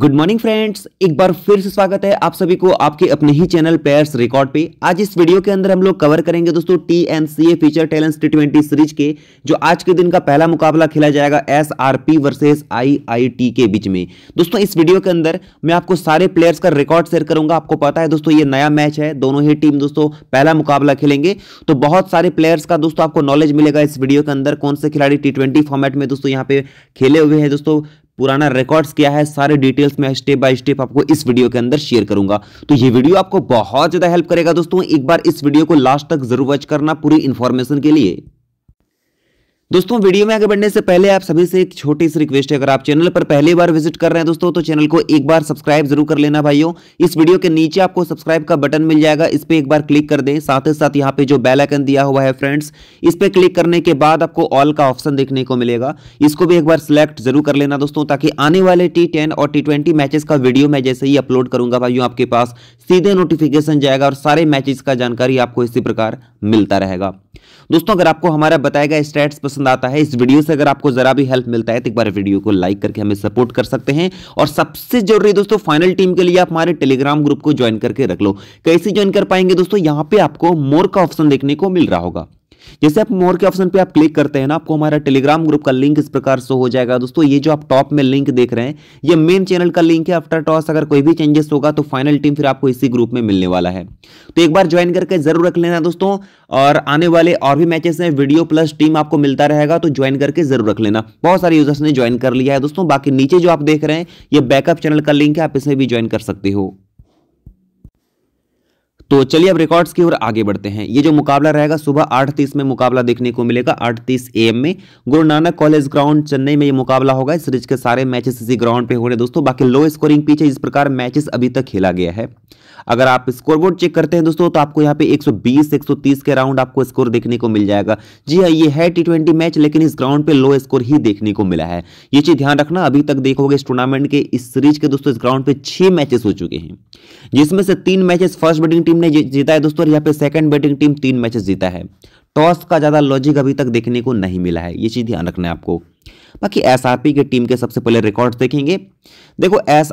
good morning friends एक बार फिर से स्वागत है आप सभी को आपके अपने ही चैनल पेयर्स रिकॉर्ड पे आज इस वीडियो के अंदर हम लोग कवर करेंगे दोस्तों T N C A feature talents T twenty series के जो आज के दिन का पहला मुकाबला खेला जाएगा S R P versus I I T के बीच में दोस्तों इस वीडियो के अंदर मैं आपको सारे प्लेयर्स का रिकॉर्ड शेयर करूंगा आपको पता है दोस्तों ये नया मैच है दोनों ही टीम दोस्तों पहला मुकाबला खेलेंगे तो बहुत सारे प्लेयर्स का दोस्तों आपको नॉलेज मिलेगा इस वीडियो के अंदर कौन से खिलाड़ी टी ट्वेंटी फॉर्मेट में दोस्तों यहाँ पे खेले हुए हैं दोस्तों पुराना रिकॉर्ड्स क्या है सारे डिटेल्स मैं स्टेप बाय स्टेप आपको इस वीडियो के अंदर शेयर करूंगा तो ये वीडियो आपको बहुत ज़्यादा हेल्प करेगा दोस्तों एक बार इस वीडियो को लास्ट तक जरूर वॉच करना पूरी इन्फॉर्मेशन के लिए दोस्तों वीडियो में आगे बढ़ने से पहले आप सभी से एक छोटी सी रिक्वेस्ट है अगर आप चैनल पर पहली बार विजिट कर रहे हैं दोस्तों तो चैनल को एक बार सब्सक्राइब जरूर कर लेना भाइयों इस वीडियो के नीचे आपको सब्सक्राइब का बटन मिल जाएगा इस पर एक बार क्लिक कर दें साथ ही साथ यहाँ पे जो बेल आइकन दिया हुआ है फ्रेंड्स इस पर क्लिक करने के बाद आपको ऑल का ऑप्शन देखने को मिलेगा इसको भी एक बार सिलेक्ट जरूर कर लेना दोस्तों ताकि आने वाले टी टेन और टी ट्वेंटी मैचेस का वीडियो मैं जैसे ही अपलोड करूंगा भाइयों आपके पास सीधे नोटिफिकेशन जाएगा और सारे मैचेस का जानकारी आपको इसी प्रकार मिलता रहेगा दोस्तों अगर आपको हमारा बताया गया स्टैट्स पसंद आता है इस वीडियो से अगर आपको जरा भी हेल्प मिलता है तो एक बार वीडियो को लाइक करके हमें सपोर्ट कर सकते हैं और सबसे जरूरी दोस्तों फाइनल टीम के लिए आप हमारे टेलीग्राम ग्रुप को ज्वाइन करके रख लो कैसे ज्वाइन कर पाएंगे दोस्तों यहाँ पे आपको मोर का ऑप्शन देखने को मिल रहा होगा जैसे आप मोर के ऑप्शन पे आप क्लिक करते हैं ना आपको हमारा टेलीग्राम ग्रुप का लिंक इस प्रकार से हो जाएगा दोस्तों ये जो आप टॉप में लिंक देख रहे हैं ये मेन चैनल का लिंक है आफ्टर टॉस अगर कोई भी चेंजेस होगा तो फाइनल टीम फिर आपको इसी ग्रुप में मिलने वाला है तो एक बार ज्वाइन करके जरूर रख लेना दोस्तों और आने वाले और भी मैचेस में वीडियो प्लस टीम आपको मिलता रहेगा तो ज्वाइन करके जरूर रख लेना बहुत सारे यूजर्स ने ज्वाइन कर लिया है दोस्तों बाकी नीचे जो आप देख रहे हैं ये बैकअप चैनल का लिंक है आप इसमें भी ज्वाइन कर सकते हो तो चलिए अब रिकॉर्ड्स की ओर आगे बढ़ते हैं ये जो मुकाबला रहेगा सुबह आठ तीस में मुकाबला देखने को मिलेगा आठ तीस ए एम में गुरु नानक कॉलेज ग्राउंड चेन्नई में ये मुकाबला होगा इस सीरीज के सारे मैचेस इसी ग्राउंड पे हो रहे दोस्तों बाकी लो स्कोरिंग पीछे इस प्रकार मैचेस अभी तक खेला गया है अगर आप स्कोरबोर्ड चेक करते हैं दोस्तों तो आपको यहाँ पे 120 130 के राउंड आपको स्कोर देखने को मिल जाएगा जी हाँ ये है टी मैच लेकिन इस ग्राउंड पे लो स्कोर ही देखने को मिला है ये चीज ध्यान रखना अभी तक देखोगे इस टूर्नामेंट के इस सीरीज के दोस्तों इस ग्राउंड पे छह मैचेस हो चुके हैं जिसमें से तीन मैचेस फर्स्ट बैटिंग टीम ने जीता है दोस्तों यहाँ पे सेकंड बैटिंग टीम तीन मैचेस जीता है टॉस का ज़्यादा लॉजिक अभी तक देखने को नहीं मिला है ये चीज़ ध्यान रखना है आपको बाकी एस के टीम के सबसे पहले रिकॉर्ड देखेंगे देखो एस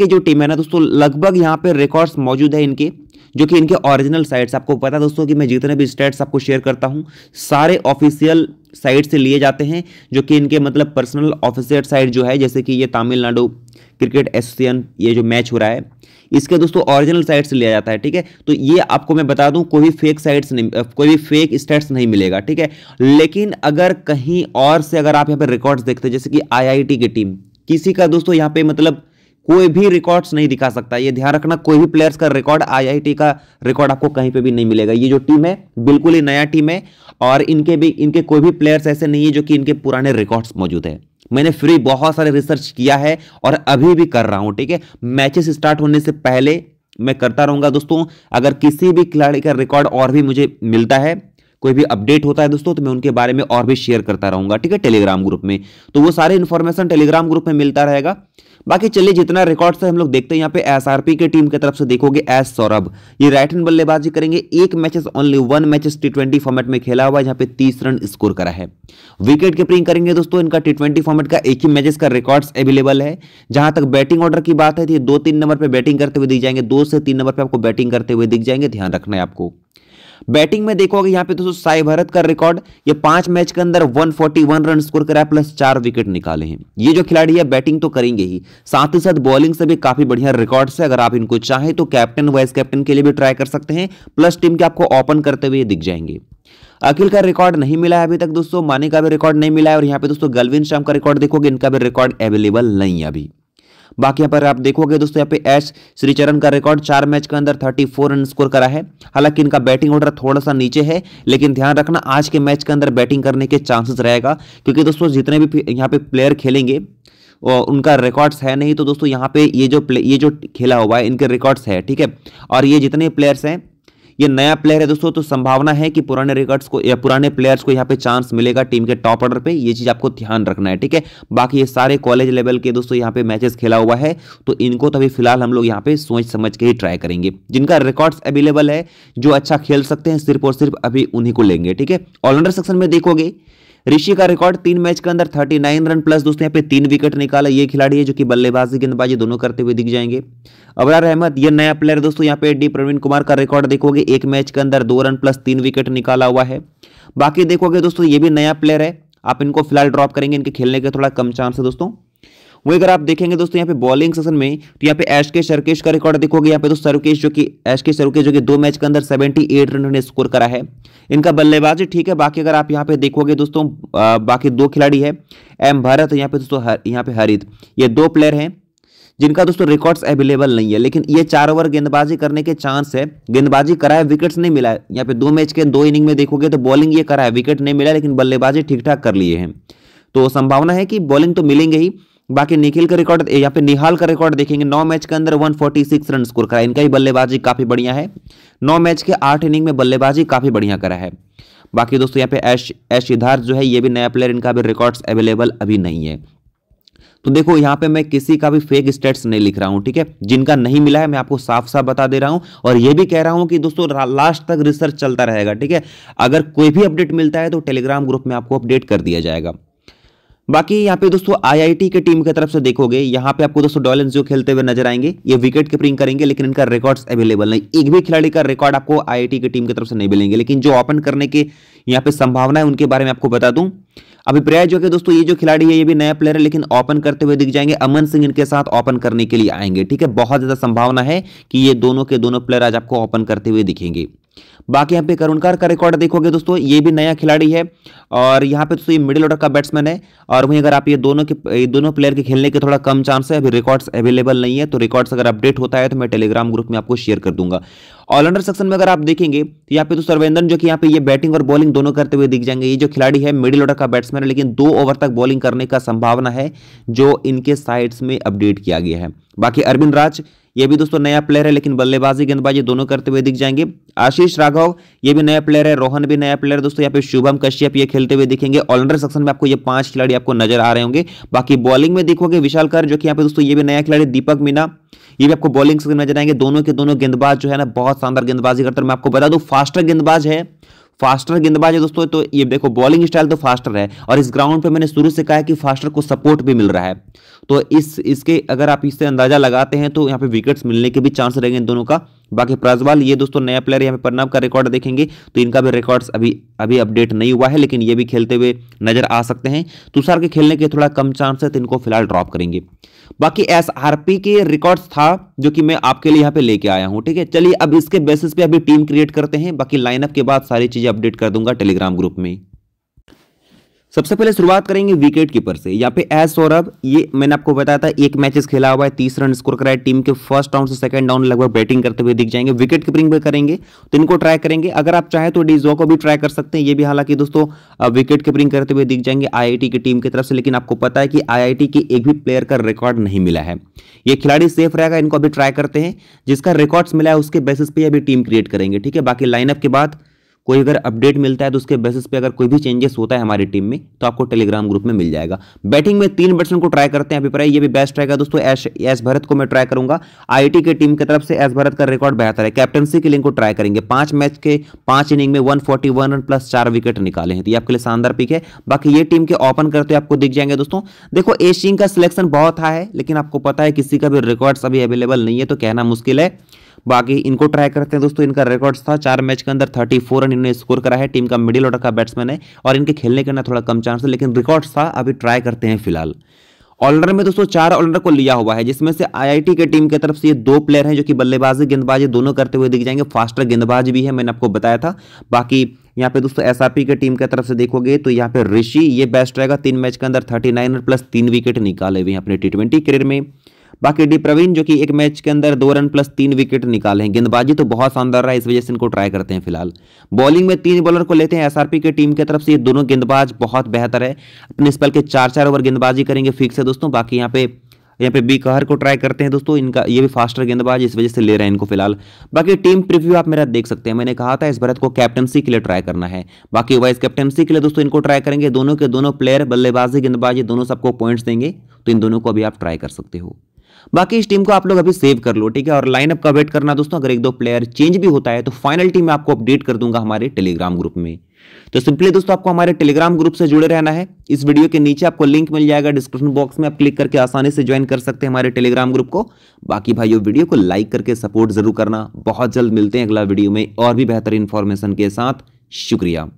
के जो टीम है ना दोस्तों लगभग यहाँ पे रिकॉर्ड्स मौजूद है इनके जो कि इनके ओरिजिनल साइट्स आपको पता है दोस्तों कि मैं जितने भी स्टेट्स आपको शेयर करता हूँ सारे ऑफिशियल साइड से लिए जाते हैं जो कि इनके मतलब पर्सनल ऑफिसर साइड जो है जैसे कि ये तमिलनाडु क्रिकेट एसोसिएशन ये जो मैच हो रहा है इसके दोस्तों ओरिजिनल साइट से लिया जाता है ठीक है तो ये आपको मैं बता दूं कोई भी फेक साइट्स नहीं कोई भी फेक स्टेट्स नहीं मिलेगा ठीक है लेकिन अगर कहीं और से अगर आप यहाँ पर रिकॉर्ड्स देखते हैं जैसे कि आईआईटी की टीम किसी का दोस्तों यहाँ पे मतलब कोई भी रिकॉर्ड्स नहीं दिखा सकता ये ध्यान रखना कोई भी प्लेयर्स का रिकॉर्ड आईआईटी का रिकॉर्ड आपको कहीं पे भी नहीं मिलेगा ये जो टीम है बिल्कुल ही नया टीम है और इनके भी इनके कोई भी प्लेयर्स ऐसे नहीं है जो कि इनके पुराने रिकॉर्ड्स मौजूद है मैंने फ्री बहुत सारे रिसर्च किया है और अभी भी कर रहा हूँ ठीक है मैचेस स्टार्ट होने से पहले मैं करता रहूंगा दोस्तों अगर किसी भी खिलाड़ी का रिकॉर्ड और भी मुझे मिलता है कोई भी अपडेट होता है दोस्तों तो मैं उनके बारे में और भी शेयर करता रहूंगा ठीक है टेलीग्राम ग्रुप में तो वो सारे इन्फॉर्मेशन टेलीग्राम ग्रुप में मिलता रहेगा बाकी चलिए जितना रिकॉर्ड है हम लोग देखते हैं यहाँ पे पी के टीम की तरफ से देखोगे एस सौरभ ये राइट हैंड बल्लेबाजी करेंगे एक matches only one matches T format में खेला हुआ है जहाँ पे तीस रन स्कोर करा है विकेट कीपरिंग करेंगे दोस्तों इनका टी फॉर्मेट का एक ही मैचेस का रिकॉर्ड अवेलेबल है जहां तक बैटिंग ऑर्डर की बात है तो ये दो तीन नंबर पर बैटिंग करते हुए दिख जाएंगे दो से तीन नंबर पर आपको बैटिंग करते हुए दिख जाएंगे ध्यान रखना है आपको बैटिंग में देखोगे यहाँ पे दोस्तों साई भारत का रिकॉर्ड ये पांच मैच के अंदर 141 रन स्कोर करा प्लस चार विकेट निकाले हैं ये जो खिलाड़ी है बैटिंग तो करेंगे ही साथ ही साथ बॉलिंग से भी काफी बढ़िया रिकॉर्ड है अगर आप इनको चाहें तो कैप्टन वाइस कैप्टन के लिए भी ट्राई कर सकते हैं प्लस टीम के आपको ओपन करते हुए दिख जाएंगे अखिल का रिकॉर्ड नहीं मिला है अभी तक दोस्तों माने का भी रिकॉर्ड नहीं मिला है और यहाँ पे दोस्तों गलविन शाम का रिकॉर्ड देखोगे इनका भी रिकॉर्ड अवेलेबल नहीं है अभी बाकी यहाँ पर आप देखोगे दोस्तों यहाँ पे एस श्रीचरण का रिकॉर्ड चार मैच के अंदर थर्टी फोर रन स्कोर करा है हालांकि इनका बैटिंग ऑर्डर थोड़ा सा नीचे है लेकिन ध्यान रखना आज के मैच के अंदर बैटिंग करने के चांसेस रहेगा क्योंकि दोस्तों जितने भी यहाँ पे प्लेयर खेलेंगे और उनका रिकॉर्ड्स है नहीं तो दोस्तों यहाँ पे ये जो प्ले ये जो खेला हुआ है इनके रिकॉर्ड्स है ठीक है और ये जितने प्लेयर्स हैं ये नया प्लेयर है दोस्तों तो संभावना है कि पुराने रिकॉर्ड्स को या पुराने प्लेयर्स को यहाँ पे चांस मिलेगा टीम के टॉप ऑर्डर पे ये चीज आपको ध्यान रखना है ठीक है बाकी ये सारे कॉलेज लेवल के दोस्तों यहाँ पे मैचेस खेला हुआ है तो इनको तो अभी फिलहाल हम लोग यहाँ पे सोच समझ के ही ट्राई करेंगे जिनका रिकॉर्ड्स अवेलेबल है जो अच्छा खेल सकते हैं सिर्फ और सिर्फ अभी उन्हीं को लेंगे ठीक है ऑलराउंडर सेक्शन में देखोगे ऋषि का रिकॉर्ड तीन मैच के अंदर थर्टी नाइन रन प्लस दोस्तों यहाँ पे तीन विकेट निकाला ये खिलाड़ी है जो कि बल्लेबाजी गेंदबाजी दोनों करते हुए दिख जाएंगे अबरार अहमद ये नया प्लेयर दोस्तों यहाँ पे डी प्रवीण कुमार का रिकॉर्ड देखोगे एक मैच के अंदर दो रन प्लस तीन विकेट निकाला हुआ है बाकी देखोगे दोस्तों ये भी नया प्लेयर है आप इनको फिलहाल ड्रॉप करेंगे इनके खेलने के थोड़ा कम चांस है दोस्तों वही अगर आप देखेंगे दोस्तों यहाँ पे बॉलिंग सेशन में तो यहाँ पे एश के सरकेश का रिकॉर्ड देखोगे यहाँ पे तो सरकेश जो कि एश के सरकेश जो कि दो मैच के अंदर सेवेंटी एट रन उन्होंने स्कोर करा है इनका बल्लेबाजी ठीक है बाकी अगर आप यहाँ पे देखोगे दोस्तों बाकी दो खिलाड़ी है एम भारत यहाँ पे दोस्तों यहाँ पे हरित ये दो प्लेयर हैं जिनका दोस्तों रिकॉर्ड्स अवेलेबल नहीं है लेकिन ये चार ओवर गेंदबाजी करने के चांस है गेंदबाजी करा है विकेट्स नहीं मिला है यहाँ पे दो मैच के दो इनिंग में देखोगे तो बॉलिंग ये करा है विकेट नहीं मिला लेकिन बल्लेबाजी ठीक ठाक कर लिए हैं तो संभावना है कि बॉलिंग तो मिलेंगे ही बाकी निखिल का रिकॉर्ड यहाँ पे निहाल का रिकॉर्ड देखेंगे नौ मैच के अंदर 146 रन स्कोर करा इनका ही बल्लेबाजी काफी बढ़िया है नौ मैच के आठ इनिंग में बल्लेबाजी काफी बढ़िया करा है बाकी दोस्तों यहाँ पे ऐश ऐश इधार जो है ये भी नया प्लेयर इनका भी रिकॉर्ड्स अवेलेबल अभी नहीं है तो देखो यहाँ पे मैं किसी का भी फेक स्टेट्स नहीं लिख रहा हूँ ठीक है जिनका नहीं मिला है मैं आपको साफ साफ बता दे रहा हूँ और ये भी कह रहा हूँ कि दोस्तों लास्ट तक रिसर्च चलता रहेगा ठीक है अगर कोई भी अपडेट मिलता है तो टेलीग्राम ग्रुप में आपको अपडेट कर दिया जाएगा बाकी यहाँ पे दोस्तों आईआईटी के टीम की तरफ से देखोगे यहाँ पे आपको दोस्तों डॉलेंस जो खेलते हुए नजर आएंगे ये विकेट कीपिंग करेंगे लेकिन इनका रिकॉर्ड्स अवेलेबल नहीं एक भी खिलाड़ी का रिकॉर्ड आपको आईआईटी की टीम की तरफ से नहीं मिलेंगे लेकिन जो ओपन करने के यहाँ पे संभावना है उनके बारे में आपको बता दूं अभिप्राय जो है दोस्तों ये जो खिलाड़ी है ये भी नया प्लेयर है लेकिन ओपन करते हुए दिख जाएंगे अमन सिंह इनके साथ ओपन करने के लिए आएंगे ठीक है बहुत ज्यादा संभावना है कि ये दोनों के दोनों प्लेयर आज आपको ओपन करते हुए दिखेंगे बाकी यहाँ पे करुणकार का रिकॉर्ड देखोगे दोस्तों ये भी नया खिलाड़ी है और यहाँ पे दोस्तों ये मिडिल ऑर्डर का बैट्समैन है और वहीं अगर आप ये दोनों के ये दोनों प्लेयर के खेलने के थोड़ा कम चांस है अभी रिकॉर्ड्स अवेलेबल नहीं है तो रिकॉर्ड्स अगर अपडेट होता है तो मैं टेलीग्राम ग्रुप में आपको शेयर कर दूंगा ऑलराउंडर सेक्शन में अगर आप देखेंगे तो यहाँ पे तो सर्वेंद्रन जो कि यहाँ पे ये बैटिंग और बॉलिंग दोनों करते हुए दिख जाएंगे ये जो खिलाड़ी है मिडिल ऑर्डर का बैट्समैन है लेकिन दो ओवर तक बॉलिंग करने का संभावना है जो इनके साइड्स में अपडेट किया गया है बाकी अरविंद राज ये भी दोस्तों नया प्लेयर है लेकिन बल्लेबाजी गेंदबाजी दोनों करते हुए दिख जाएंगे आशीष राघव ये भी नया प्लेयर है रोहन भी नया प्लेयर दोस्तों यहाँ पे शुभम कश्यप ये खेलते हुए दिखेंगे ऑलराउंडर सेक्शन में आपको ये पांच खिलाड़ी आपको नजर आ रहे होंगे बाकी बॉलिंग में देखोगे विशाल कर जो कि यहाँ पे दोस्तों ये भी नया खिलाड़ी दीपक मीना ये भी आपको बॉलिंग सेक्शन में नजर आएंगे दोनों के दोनों गेंदबाज जो है ना बहुत शानदार गेंदबाजी करते हैं मैं आपको बता दूं फास्टर गेंदबाज है फास्टर गेंदबाज है दोस्तों तो ये देखो बॉलिंग स्टाइल तो फास्टर है और इस ग्राउंड पे मैंने शुरू से कहा है कि फास्टर को सपोर्ट भी मिल रहा है तो इस इसके अगर आप इससे अंदाजा लगाते हैं तो यहाँ पे विकेट्स मिलने के भी चांस रहेंगे इन दोनों का बाकी प्रजवाल ये दोस्तों नया प्लेयर यहाँ पे परिणाम का रिकॉर्ड देखेंगे तो इनका भी रिकॉर्ड्स अभी अभी अपडेट नहीं हुआ है लेकिन ये भी खेलते हुए नजर आ सकते हैं तुषार के खेलने के थोड़ा कम चांस है तो इनको फिलहाल ड्रॉप करेंगे बाकी पी के रिकॉर्ड्स था जो कि मैं आपके लिए यहाँ पे लेके आया हूँ ठीक है चलिए अब इसके बेसिस पे अभी टीम क्रिएट करते हैं बाकी लाइनअप के बाद सारी चीज़ें अपडेट कर दूंगा टेलीग्राम ग्रुप में सबसे पहले शुरुआत करेंगे विकेट कीपर से यहाँ पे एस सौरभ ये मैंने आपको बताया था एक मैचेस खेला हुआ है तीस रन स्कोर कराए टीम के फर्स्ट राउंड से सेकंड राउंड लगभग बैटिंग करते हुए दिख जाएंगे विकेट कीपिंग भी करेंगे तो इनको ट्राई करेंगे अगर आप चाहे तो डीजो को भी ट्राई कर सकते हैं ये भी हालांकि दोस्तों विकेट कीपिंग करते हुए दिख जाएंगे आई की टीम की तरफ से लेकिन आपको पता है कि आई के एक भी प्लेयर का रिकॉर्ड नहीं मिला है ये खिलाड़ी सेफ रहेगा इनको अभी ट्राई करते हैं जिसका रिकॉर्ड्स मिला है उसके बेसिस पर अभी टीम क्रिएट करेंगे ठीक है बाकी लाइनअप के बाद कोई अगर अपडेट मिलता है तो उसके बेसिस पे अगर कोई भी चेंजेस होता है हमारी टीम में तो आपको टेलीग्राम ग्रुप में मिल जाएगा बैटिंग में तीन बैट्समैन को ट्राई करते हैं अभिप्राय ये भी बेस्ट रहेगा दोस्तों एस एस भरत को मैं ट्राई करूंगा आईटी के टीम की तरफ से एस भरत का रिकॉर्ड बेहतर है कैप्टनसी के लिंक को ट्राई करेंगे पांच मैच के पांच इनिंग में one forty one run plus चार विकेट निकाले हैं तो ये आपके लिए शानदार पिक है बाकी ये टीम के ओपन करते आपको दिख जाएंगे दोस्तों देखो एशियन का सिलेक्शन बहुत हाई है लेकिन आपको पता है किसी का भी रिकॉर्ड अभी अवेलेबल नहीं है तो कहना मुश्किल है बाकी इनको ट्राई करते हैं दोस्तों इनका रिकॉर्ड्स था चार मैच के अंदर थर्टी फोर रन इन्होंने स्कोर करा है टीम का मिडिल ऑर्डर का बैट्समैन है और इनके खेलने का थोड़ा कम चांस है लेकिन रिकॉर्ड्स था अभी ट्राई करते हैं फिलहाल ऑलराउंडर में दोस्तों चार ऑलराउंडर को लिया हुआ है जिसमें से आईआईटी के टीम की तरफ से ये दो प्लेयर हैं जो कि बल्लेबाजी गेंदबाजी दोनों करते हुए दिख जाएंगे फास्टर गेंदबाज भी है मैंने आपको बताया था बाकी यहाँ पे दोस्तों एसआरपी के टीम की तरफ से देखोगे तो यहाँ पे ऋषि ये बेस्ट रहेगा तीन मैच के अंदर थर्टी नाइन प्लस तीन विकेट निकाले हुए अपने टी ट्वेंटी में बाकी डी प्रवीण जो कि एक मैच के अंदर दो रन प्लस तीन विकेट निकाले हैं गेंदबाजी तो बहुत शानदार रहा है इस वजह से इनको ट्राई करते हैं फिलहाल बॉलिंग में तीन बॉलर को लेते हैं एसआरपी के टीम की तरफ से ये दोनों गेंदबाज बहुत बेहतर है अपने स्पेल के चार चार ओवर गेंदबाजी करेंगे फिक्स है दोस्तों बाकी यहाँ पे यहाँ पे बी कहर को ट्राई करते हैं दोस्तों इनका ये भी फास्टर गेंदबाज इस वजह से ले रहे हैं इनको फिलहाल बाकी टीम प्रीव्यू आप मेरा देख सकते हैं मैंने कहा था इस भारत को कैप्टनसी के लिए ट्राई करना है बाकी वाइस कैप्टनसी के लिए दोस्तों इनको ट्राई करेंगे दोनों के दोनों प्लेयर बल्लेबाजी गेंदबाजी दोनों सबको पॉइंट्स देंगे तो इन दोनों को अभी आप ट्राई कर सकते हो बाकी इस टीम को आप लोग अभी सेव कर लो ठीक है और लाइनअप का वेट करना दोस्तों अगर एक दो प्लेयर चेंज भी होता है तो फाइनल टीम में आपको अपडेट कर दूंगा हमारे टेलीग्राम ग्रुप में तो सिंपली दोस्तों आपको हमारे टेलीग्राम ग्रुप से जुड़े रहना है इस वीडियो के नीचे आपको लिंक मिल जाएगा डिस्क्रिप्शन बॉक्स में आप क्लिक करके आसानी से ज्वाइन कर सकते हैं हमारे टेलीग्राम ग्रुप को बाकी भाइयों वीडियो को लाइक करके सपोर्ट जरूर करना बहुत जल्द मिलते हैं अगला वीडियो में और भी बेहतर इन्फॉर्मेशन के साथ शुक्रिया